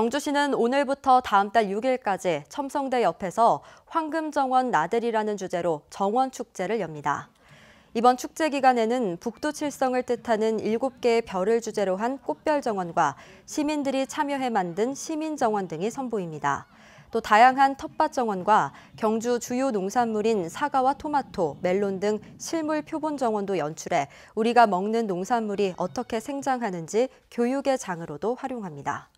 경주시는 오늘부터 다음 달 6일까지 첨성대 옆에서 황금정원 나들이라는 주제로 정원축제를 엽니다. 이번 축제 기간에는 북두 칠성을 뜻하는 7개의 별을 주제로 한 꽃별 정원과 시민들이 참여해 만든 시민 정원 등이 선보입니다. 또 다양한 텃밭 정원과 경주 주요 농산물인 사과와 토마토, 멜론 등 실물 표본 정원도 연출해 우리가 먹는 농산물이 어떻게 생장하는지 교육의 장으로도 활용합니다.